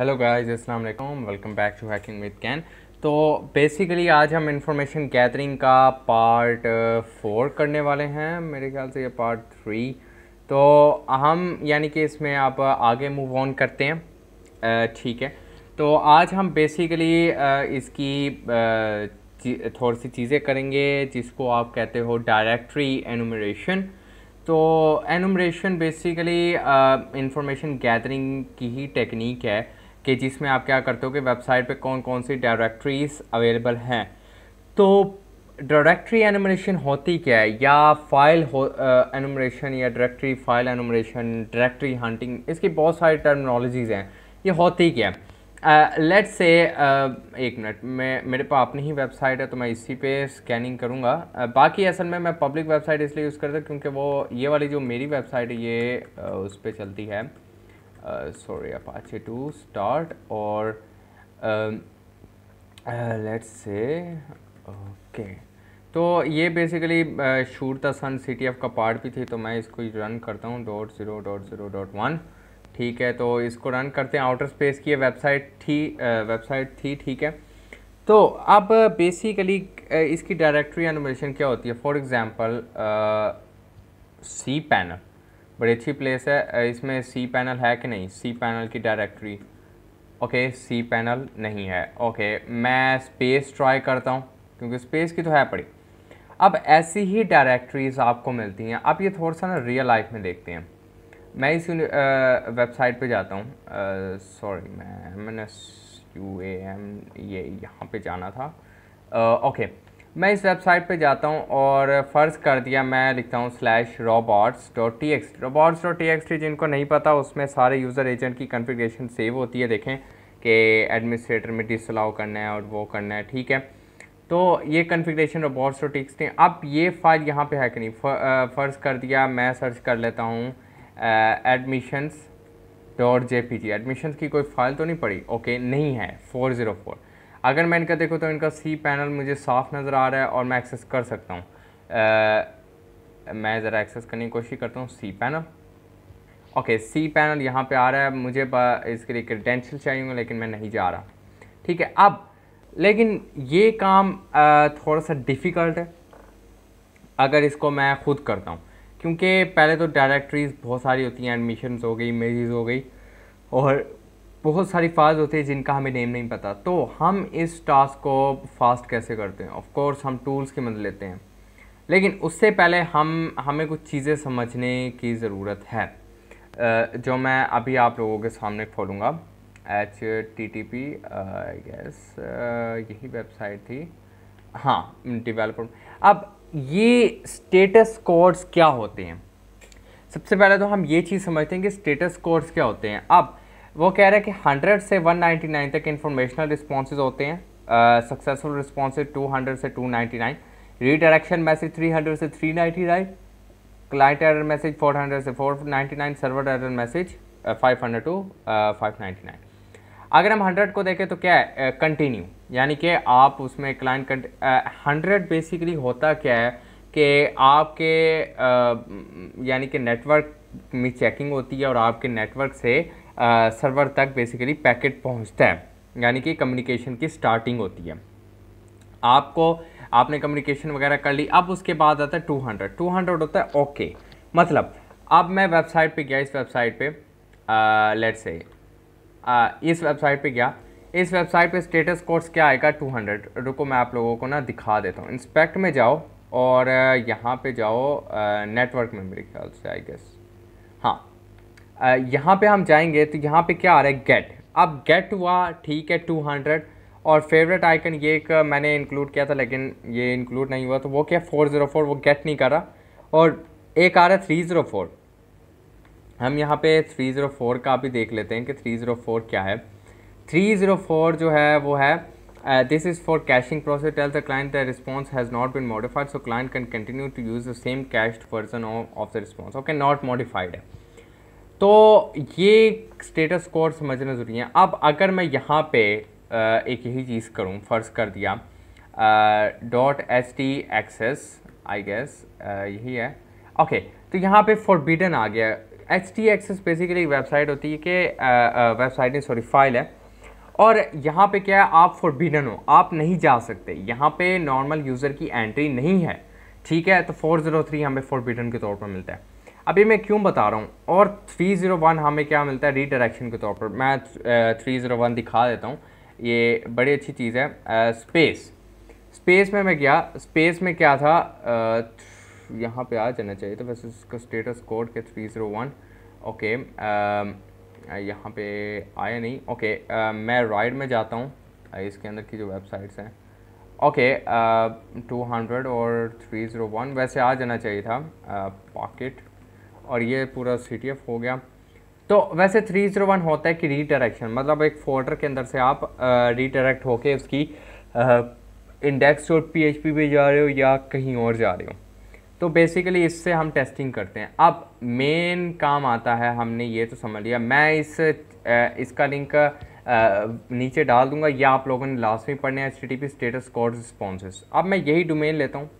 Hello guys अस्सलाम वालेकुम welcome back to hacking with Kane तो बेसिकली आज हम इंफॉर्मेशन गैदरिंग का पार्ट फोर uh, करने वाले हैं मेरे ख्याल से ये पार्ट थ्री तो हम यानी कि इसमें आप uh, आगे मूव ऑन करते हैं uh, ठीक है तो आज हम बेसिकली इसकी थोड़ी सी चीज़ें करेंगे जिसको आप कहते हो डायरेक्ट्री एनुमरेशन तो एनुमरेशन बेसिकली इंफॉर्मेशन गैदरिंग की ही टेक्निक है कि जिसमें आप क्या करते हो कि वेबसाइट पे कौन कौन सी डायरेक्टरीज अवेलेबल हैं तो डायरेक्टरी एनिमरेशन होती क्या है या फाइल हो एनिमरेशन या directory file enumeration directory hunting इसकी बहुत सारी टर्मिनोलॉजीज़ हैं ये होती क्या है लेट्स uh, से uh, एक मिनट मैं मेरे पास अपनी ही वेबसाइट है तो मैं इसी पे स्कैनिंग करूँगा uh, बाकी असल में मैं पब्लिक वेबसाइट इसलिए यूज़ करता क्योंकि वो ये वाली जो मेरी वेबसाइट है ये uh, उस पर चलती है Uh, sorry Apache 2 start or um, uh, let's say okay तो ये बेसिकली शूट द सन सी का पार्ट भी थी तो मैं इसको रन करता हूँ dot zero dot zero dot one ठीक है तो इसको रन करते हैं आउटर स्पेस की वेबसाइट थी वेबसाइट uh, थी ठीक है तो अब बेसिकली इसकी डायरेक्टरी एनिमेशन क्या होती है फॉर एग्ज़ाम्पल सी पैनल बड़ी अच्छी प्लेस है इसमें सी पैनल है कि नहीं सी पैनल की डायरेक्टरी ओके सी पैनल नहीं है ओके मैं स्पेस ट्राई करता हूँ क्योंकि स्पेस की तो है पड़ी अब ऐसी ही डायरेक्टरीज़ आपको मिलती हैं आप ये थोड़ा सा ना रियल लाइफ में देखते हैं मैं इस वेबसाइट पे जाता हूँ सॉरी मैं M N S U A M ये यहाँ पे जाना था ओके uh, okay. मैं इस वेबसाइट पे जाता हूँ और फ़र्ज़ कर दिया मैं लिखता हूँ slash robots dot T X robots dot T X जिनको नहीं पता उसमें सारे यूज़र एजेंट की कन्फिग्रेशन सेव होती है देखें कि एडमिनिस्ट्रेटर में डिसअलाउ करना है और वो करना है ठीक है तो ये configuration robots dot T X अब ये फ़ाइल यहाँ पर है कि नहीं फ़र्ज़ कर दिया मैं सर्च कर लेता हूँ admissions dot J P G admission की कोई फ़ाइल तो नहीं पड़ी ओके नहीं है फोर ज़ीरो फोर अगर मैं इनका देखूँ तो इनका सी पैनल मुझे साफ नज़र आ रहा है और मैं एक्सेस कर सकता हूँ मैं ज़रा एक्सेस करने की कोशिश करता हूँ C panel okay C panel यहाँ पे आ रहा है मुझे इसके लिए क्रेडेंशियल चाहिए होंगे लेकिन मैं नहीं जा रहा ठीक है अब लेकिन ये काम थोड़ा सा डिफ़िकल्ट है अगर इसको मैं खुद करता हूँ क्योंकि पहले तो डायरेक्टरीज़ बहुत सारी होती हैं एडमिशन्स हो गई मेरीज हो गई और बहुत सारी फाज होती है जिनका हमें नेम नहीं पता तो हम इस टास्क को फास्ट कैसे करते हैं ऑफ कोर्स हम टूल्स की मदद लेते हैं लेकिन उससे पहले हम हमें कुछ चीज़ें समझने की ज़रूरत है जो मैं अभी आप लोगों के सामने खोलूँगा H T T P I यही वेबसाइट थी हाँ डिवेलपर अब ये स्टेटस कोड्स क्या होते हैं सबसे पहले तो हम ये चीज़ समझते हैं कि स्टेटस कोड्स क्या होते हैं अब वो कह रहा है कि 100 से 199 तक इन्फॉर्मेशनल रिस्पॉन्सेज होते हैं सक्सेसफुल रिस्पॉन्सेज 200 से 299 रीडायरेक्शन मैसेज 300 से 399 क्लाइंट एरर मैसेज 400 से 499 सर्वर एरर मैसेज 500 टू 599 अगर हम 100 को देखें तो क्या है कंटिन्यू uh, यानी कि आप उसमें क्लाइंट हंड्रेड बेसिकली होता क्या है कि आपके uh, यानी कि नेटवर्क में चेकिंग होती है और आपके नेटवर्क से सर्वर तक बेसिकली पैकेट पहुंचता है यानी कि कम्युनिकेशन की स्टार्टिंग होती है आपको आपने कम्युनिकेशन वगैरह कर ली अब उसके बाद आता है टू हंड्रेड टू हंड्रेड होता है ओके okay. मतलब अब मैं वेबसाइट पे गया इस वेबसाइट पे लेट से इस वेबसाइट पे गया इस वेबसाइट पे स्टेटस कोर्स क्या आएगा 200 रुको मैं आप लोगों को ना दिखा देता हूँ इंस्पेक्ट में जाओ और यहाँ पे जाओ नेटवर्क मेमोरी ख्याल से आई गेस हाँ यहाँ पे हम जाएंगे तो यहाँ पे क्या आ रहा है गेट अब गेट हुआ ठीक है टू हंड्रेड और फेवरेट आइकन ये एक मैंने इंक्लूड किया था लेकिन ये इंक्लूड नहीं हुआ तो वो क्या फोर ज़ीरो फोर वो गेट नहीं करा और एक आ रहा है थ्री ज़ीरो फोर हम यहाँ पे थ्री ज़ीरो फोर का भी देख लेते हैं कि थ्री ज़ीरो फोर क्या है थ्री ज़ीरो फोर जो है वो है this is for caching process tells the client the response has not been modified so client can continue to use the same cached version of the response okay not modified है तो ये status और समझना ज़रूरी है अब अगर मैं यहाँ पे एक यही चीज़ करूँ फ़र्ज़ कर दिया dot S T access I guess यही है ओके okay, तो यहाँ पे फॉरबिडन आ गया एच टी एक्सेस बेसिकली एक वेबसाइट होती है कि वेबसाइट नहीं सॉरी फाइल है और यहाँ पे क्या है आप फॉरबिडन हो आप नहीं जा सकते यहाँ पे नॉर्मल यूज़र की एंट्री नहीं है ठीक है तो 403 हमें फॉरबिडन के तौर पर मिलता है अभी मैं क्यों बता रहा हूँ और 301 हमें क्या मिलता है रीडायरेक्शन के तौर पर मैं 301 दिखा देता हूँ ये बड़ी अच्छी चीज़ है स्पेस स्पेस में मैं गया स्पेस में क्या था यहाँ पे आ जाना चाहिए तो वैसे उसका स्टेटस कोड के 301 ओके यहाँ पे आया नहीं ओके आ, मैं राइड में जाता हूँ इसके अंदर की जो वेबसाइट्स हैं ओके टू हंड्रेड और थ्री ज़ीरो वन वैसे आ जाना चाहिए था पॉकेट और ये पूरा सी टी एफ हो गया तो वैसे थ्री जीरो वन होता है कि रीडायरेक्शन मतलब एक फोल्डर के अंदर से आप रीडायरेक्ट होके उसकी इंडेक्स और पी पे जा रहे हो या कहीं और जा रहे हो तो बेसिकली इससे हम टेस्टिंग करते हैं अब मेन काम आता है हमने ये तो समझ लिया मैं इस इसका लिंक नीचे डाल दूंगा या आप लोगों ने लास्ट में पढ़ने H T P status code responses अब मैं यही डोमेन लेता हूँ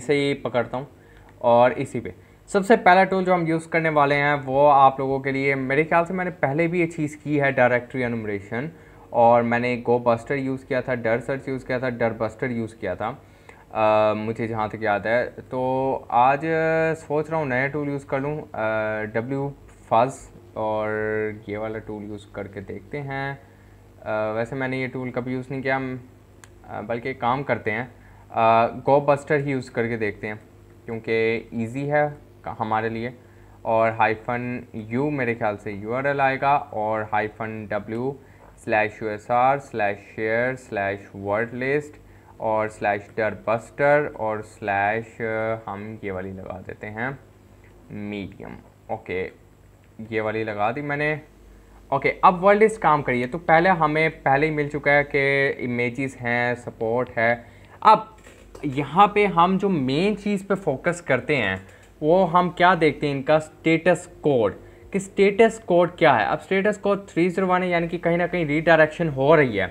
इसे ही पकड़ता हूँ और इसी पे सबसे पहला टूल जो हम यूज़ करने वाले हैं वो आप लोगों के लिए मेरे ख्याल से मैंने पहले भी ये चीज़ की है डायरेक्टरी अनुमरेशन और मैंने गो बस्टर यूज़ किया था डर सर्च यूज़ किया था डर बस्टर यूज़ किया था आ, मुझे जहाँ तक याद है तो आज सोच रहा हूँ नया टूल यूज़ कर लूँ डब्ल्यू फज और ये वाला टूल यूज़ करके देखते हैं आ, वैसे मैंने ये टूल कभी यूज़ नहीं किया बल्कि काम करते हैं गो बस्टर ही यूज़ करके देखते हैं क्योंकि ईजी है हमारे लिए और हाइफन यू मेरे ख्याल से यू आर एल आएगा और hyphen W slash U S R slash share slash word list और स्लैश डर बस्टर और स्लैश uh, हम ये वाली लगा देते हैं मीडियम ओके ये वाली लगा दी मैंने ओके okay, अब वर्ल्ड लिस्ट काम करिए तो पहले हमें पहले ही मिल चुका है कि इमेजेस हैं सपोर्ट है अब यहाँ पे हम जो मेन चीज़ पे फोकस करते हैं वो हम क्या देखते हैं इनका स्टेटस कोड कि स्टेटस कोड क्या है अब status code three zero one है यानी कि कहीं ना कहीं रीडायरेक्शन हो रही है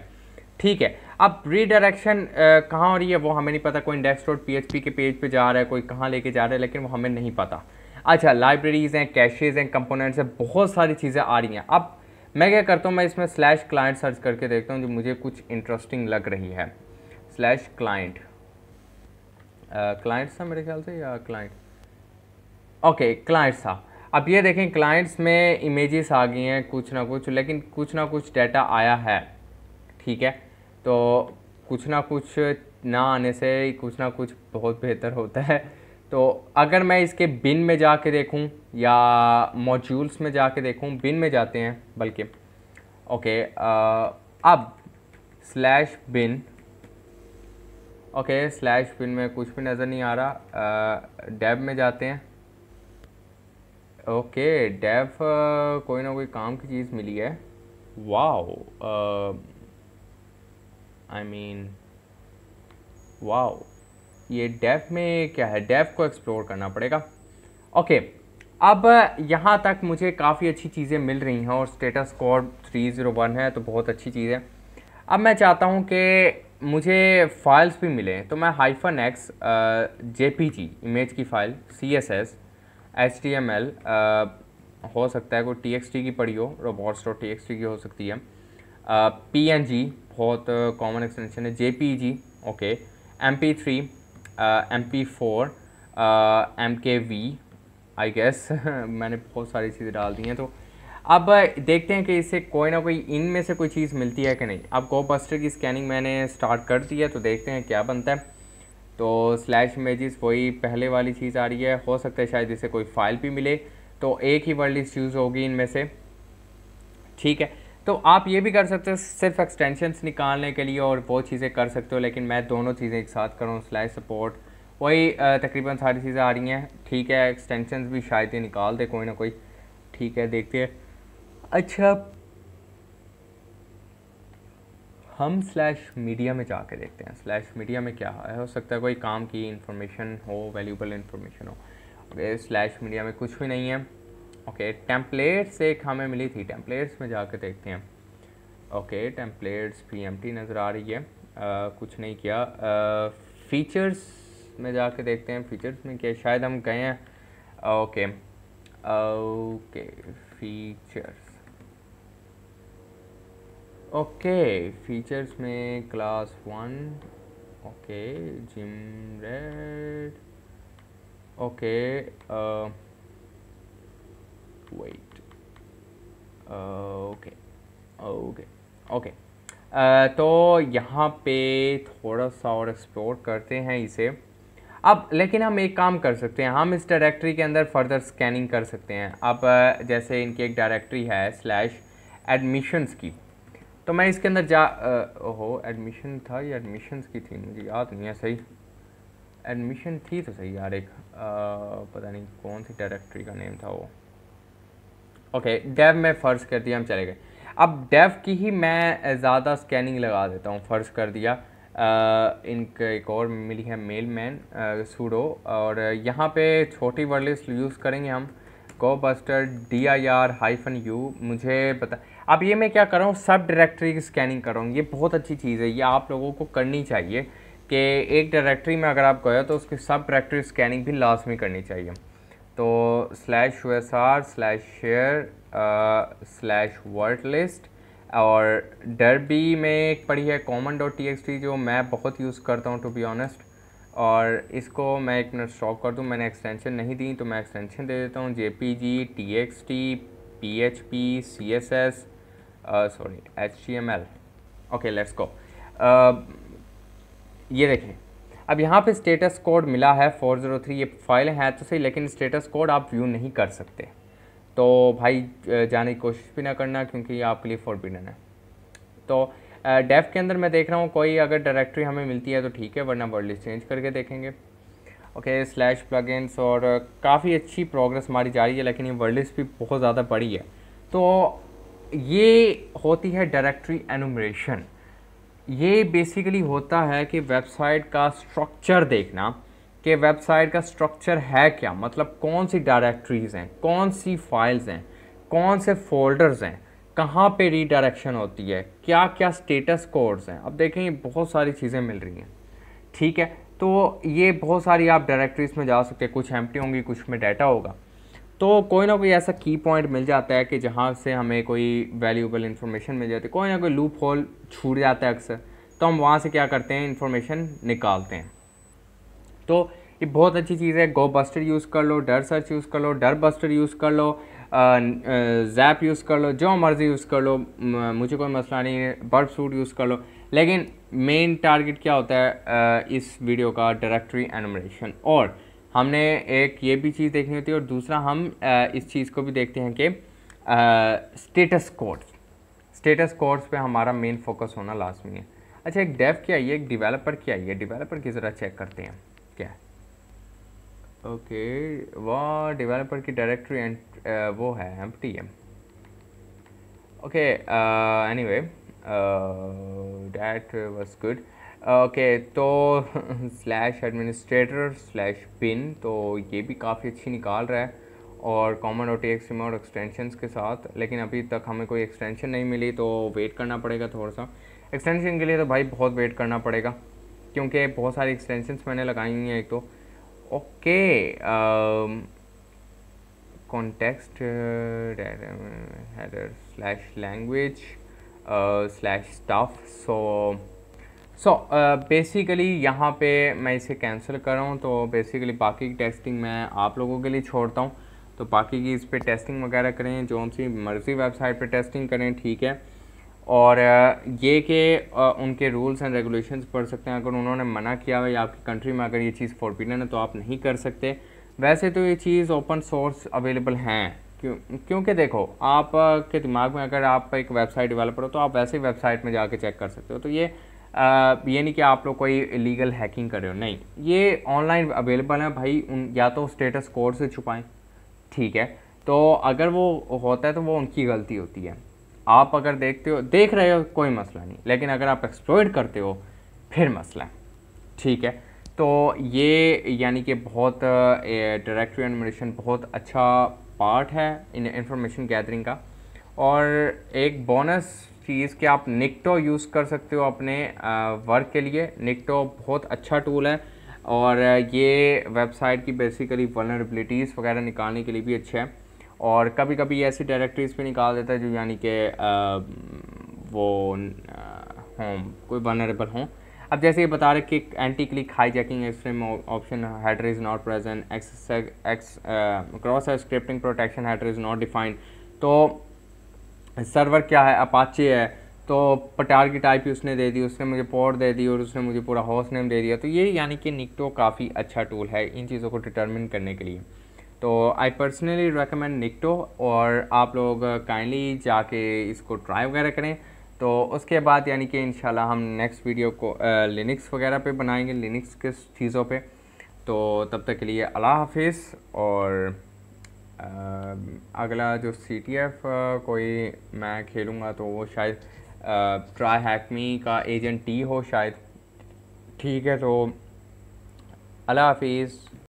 ठीक है अब रीडायरेक्शन कहाँ हो रही है वो हमें नहीं पता कोई इंडेक्स डॉट पी के पेज पे जा रहा है कोई कहाँ लेके जा रहा है लेकिन वो हमें नहीं पता अच्छा लाइब्रेरीज़ हैं कैशेज़ हैं कंपोनेंट्स हैं बहुत सारी चीज़ें आ रही हैं अब मैं क्या करता हूँ मैं इसमें स्लैश क्लाइंट सर्च करके देखता हूँ जो मुझे कुछ इंटरेस्टिंग लग रही है स्लैश क्लाइंट क्लाइंट्स था मेरे ख्याल से या क्लाइंट ओके क्लाइंट्स था अब ये देखें क्लाइंट्स में इमेजेस आ गई हैं कुछ ना कुछ लेकिन कुछ ना कुछ डाटा आया है ठीक है तो कुछ ना कुछ ना आने से कुछ ना कुछ बहुत बेहतर होता है तो अगर मैं इसके बिन में जा के देखूँ या मॉड्यूल्स में जा के देखूँ बिन में जाते हैं बल्कि ओके आ, अब slash bin okay slash bin में कुछ भी नज़र नहीं आ रहा डेब में जाते हैं ओके डेफ uh, कोई ना कोई काम की चीज़ मिली है वाओ आई मीन वाओ ये डेफ में क्या है डेफ को एक्सप्लोर करना पड़ेगा ओके okay, अब यहाँ तक मुझे काफ़ी अच्छी चीज़ें मिल रही हैं और स्टेटस थ्री ज़ीरो वन है तो बहुत अच्छी चीज़ है अब मैं चाहता हूँ कि मुझे फाइल्स भी मिलें तो मैं hyphen X J P image की file C S S H T M L हो सकता है कोई टी एक्स टी की पड़ी हो robots store T X T की हो सकती है पी एन जी बहुत कॉमन एक्सटेंशन है J P G okay M P three M P four M K V I guess मैंने बहुत सारी चीज़ें डाल दी हैं तो अब देखते हैं कि इससे कोई ना कोई इनमें से कोई चीज़ मिलती है कि नहीं अब गोपस्टर की स्कैनिंग मैंने स्टार्ट कर दी है तो देखते हैं क्या बनता है तो स्लैश इमेजेस वही पहले वाली चीज़ आ रही है हो सकता है शायद इसे कोई फाइल भी मिले तो एक ही वर्ड लिस्ट यूज़ होगी इनमें से ठीक है तो आप ये भी कर सकते हो सिर्फ एक्सटेंशंस निकालने के लिए और वो चीज़ें कर सकते हो लेकिन मैं दोनों चीज़ें एक साथ करूँ स्लैश सपोर्ट वही तकरीबन सारी चीज़ें आ रही हैं ठीक है एक्सटेंशन भी शायद ये निकाल दे कोई ना कोई ठीक है देखते हैं अच्छा हम स्लैश मीडिया में जाके देखते हैं स्लैश मीडिया में क्या है हो सकता है कोई काम की इन्फॉर्मेशन हो वैल्यूबल इन्फॉर्मेशन हो ओके स्लैश मीडिया में कुछ भी नहीं है ओके टेम्पलेट्स एक हमें मिली थी टेम्पलेट्स में जाके देखते हैं ओके टेम्पलेट्स पी एम नज़र आ रही है आ, कुछ नहीं किया फ़ीचर्स में कर देखते हैं फ़ीचर्स में क्या शायद हम गए हैं okay okay features okay features में class one okay Jim red okay wait okay okay okay तो यहाँ पे थोड़ा सा और एक्सप्लोर करते हैं इसे अब लेकिन हम एक काम कर सकते हैं हम इस डायरेक्टरी के अंदर फर्दर स्कैनिंग कर सकते हैं अब uh, जैसे इनकी एक डायरेक्टरी है स्लैश एडमिशंस की तो मैं इसके अंदर जा ओहो एडमिशन था या एडमिशन्स की थी मुझे याद नहीं है सही एडमिशन थी तो सही यार एक आ, पता नहीं कौन सी डायरेक्टरी का नेम था वो ओके डेव में फ़र्ज़ कर दिया हम चले गए अब डेव की ही मैं ज़्यादा स्कैनिंग लगा देता हूँ फ़र्ज़ कर दिया इनक एक और मिली है मेल मैन सूडो और यहाँ पे छोटी वर्ड यूज़ करेंगे हम gobuster D I R hyphen U मुझे पता अब ये मैं क्या कर रहा हूँ सब डायरेक्टरी की स्कैनिंग कर रहा हूँ ये बहुत अच्छी चीज़ है ये आप लोगों को करनी चाहिए कि एक डायरेक्टरी में अगर आप गए तो उसकी सब डायरेक्टरी स्कैनिंग भी लास्ट में करनी चाहिए तो slash U S R slash share slash word list और डरबी में एक पड़ी है common dot T X T जो मैं बहुत यूज़ करता हूँ टू बी ऑनेस्ट और इसको मैं एक मिनट स्टॉप कर दूँ मैंने एक्सटेंशन नहीं दी तो मैं एक्सटेंशन दे देता हूँ J P G T X T P H P C S S sorry H T M L okay let's go ये देखें अब यहाँ पे स्टेटस कोड मिला है 403 ये फाइल हैं तो सही लेकिन स्टेटस कोड आप व्यू नहीं कर सकते तो भाई जाने की कोशिश भी ना करना क्योंकि ये आपके लिए फोरबिडन है तो डेफ के अंदर मैं देख रहा हूँ कोई अगर डायरेक्टरी हमें मिलती है तो ठीक है वरना वर्ड लिस्ट चेंज करके देखेंगे ओके स्लैश प्लगइन्स और काफ़ी अच्छी प्रोग्रेस हमारी जा रही है लेकिन ये वर्ड लिस्ट भी बहुत ज़्यादा बड़ी है तो ये होती है डायरेक्टरी एनुमरेशन ये बेसिकली होता है कि वेबसाइट का स्ट्रक्चर देखना कि वेबसाइट का स्ट्रक्चर है क्या मतलब कौन सी डायरेक्टरीज़ हैं कौन सी फाइल्स हैं कौन से फोल्डर्स हैं कहाँ पे रीडायरेक्शन होती है क्या क्या स्टेटस कोड्स हैं अब देखें ये बहुत सारी चीज़ें मिल रही हैं ठीक है तो ये बहुत सारी आप डायरेक्टरीज में जा सकते हैं कुछ एम्प्टी होंगी कुछ में डाटा होगा तो कोई ना कोई ऐसा की पॉइंट मिल जाता है कि जहाँ से हमें कोई वैल्यूबल इन्फॉर्मेशन मिल जाती है कोई ना कोई लूप होल छूट जाता है अक्सर तो हम वहाँ से क्या करते हैं इन्फॉर्मेशन निकालते हैं तो ये बहुत अच्छी चीज़ है गो बस्टर यूज़ कर लो डर सर्च यूज़ कर लो डर बस्टर यूज़ कर लो जैप यूज़ कर लो जो मर्ज़ी यूज़ कर लो मुझे कोई मसला नहीं है बर्फ सूट यूज़ कर लो लेकिन मेन टारगेट क्या होता है इस वीडियो का डायरेक्टरी एनमरेशन और हमने एक ये भी चीज़ देखनी होती है और दूसरा हम इस चीज़ को भी देखते हैं कि स्टेटस कोड्स स्टेटस कोड्स पे हमारा मेन फोकस होना लाजमी है अच्छा एक डेव क्या आइए एक डेवलपर क्या आइए डेवलपर की ज़रा चेक करते हैं ओके वह डेवलपर की डायरेक्टरी एंड uh, वो है M T M okay anyway that was good okay तो स्लैश एडमिनिस्ट्रेटर स्लैश पिन तो ये भी काफ़ी अच्छी निकाल रहा है और कॉमन ओ टी एक्स और एक्सटेंशन के साथ लेकिन अभी तक हमें कोई एक्सटेंशन नहीं मिली तो वेट करना पड़ेगा थोड़ा सा एक्सटेंशन के लिए तो भाई बहुत वेट करना पड़ेगा क्योंकि बहुत सारी एक्सटेंशन मैंने लगाई हुई हैं एक तो okay context um, context uh, header slash language so uh, basically uh, यहाँ पे मैं इसे कैंसिल कर रहा हूँ तो बेसिकली बाकी की टेस्टिंग मैं आप लोगों के लिए छोड़ता हूँ तो बाकी की इस पर टेस्टिंग वगैरह करें जो सी मर्ज़ी वेबसाइट पे टेस्टिंग करें ठीक है और ये कि उनके रूल्स एंड रेगुलेशंस पढ़ सकते हैं अगर उन्होंने मना किया हुआ या आपकी कंट्री में अगर ये चीज़ फॉरबिडन है तो आप नहीं कर सकते वैसे तो ये चीज़ ओपन सोर्स अवेलेबल हैं क्यों क्योंकि देखो आप के दिमाग में अगर आप एक वेबसाइट डेवलपर हो तो आप वैसे ही वेबसाइट में जाके चेक कर सकते हो तो ये आ, ये नहीं कि आप लोग कोई लीगल हैकिंग कर रहे हो नहीं ये ऑनलाइन अवेलेबल है भाई उन या तो स्टेटस कोड से छुपाएं ठीक है तो अगर वो होता है तो वो उनकी गलती होती है आप अगर देखते हो देख रहे हो कोई मसला नहीं लेकिन अगर आप एक्सप्लोइड करते हो फिर मसला है ठीक है तो ये यानी कि बहुत डायरेक्टरी एनिमेशन बहुत अच्छा पार्ट है इन इंफॉर्मेशन गैदरिंग का और एक बोनस चीज़ कि आप निकटो यूज़ कर सकते हो अपने वर्क के लिए निकटो बहुत अच्छा टूल है और ये वेबसाइट की बेसिकली वर्नरबिलिटीज़ वगैरह निकालने के लिए भी अच्छा है और कभी कभी ऐसी डायरेक्टरीज भी निकाल देता है जो यानी कि वो हों कोई वनरेबल हों अब जैसे ये बता रहे कि anti click hijacking extreme option header is not present X cross scripting protection header is not defined तो सर्वर क्या है अपाचे है तो पटार की टाइप ही उसने दे दी उसने मुझे पोर्ट दे दी और उसने मुझे पूरा हॉस्ट नेम दे दिया तो ये यानी कि निकटो काफ़ी अच्छा टूल है इन चीज़ों को डिटर्मिन करने के लिए तो आई पर्सनली रिकमेंड निकटो और आप लोग काइंडली जाके इसको ट्राई वगैरह करें तो उसके बाद यानी कि इन हम नेक्स्ट वीडियो को लिनक्स वगैरह पे बनाएंगे लिनक्स के चीज़ों पे तो तब तक के लिए अल्लाह हाफिज़ और आ, अगला जो सी टी एफ कोई मैं खेलूँगा तो वो शायद ट्राई हैकमी का एजेंट टी हो शायद ठीक है तो अल्लाह हाफिज़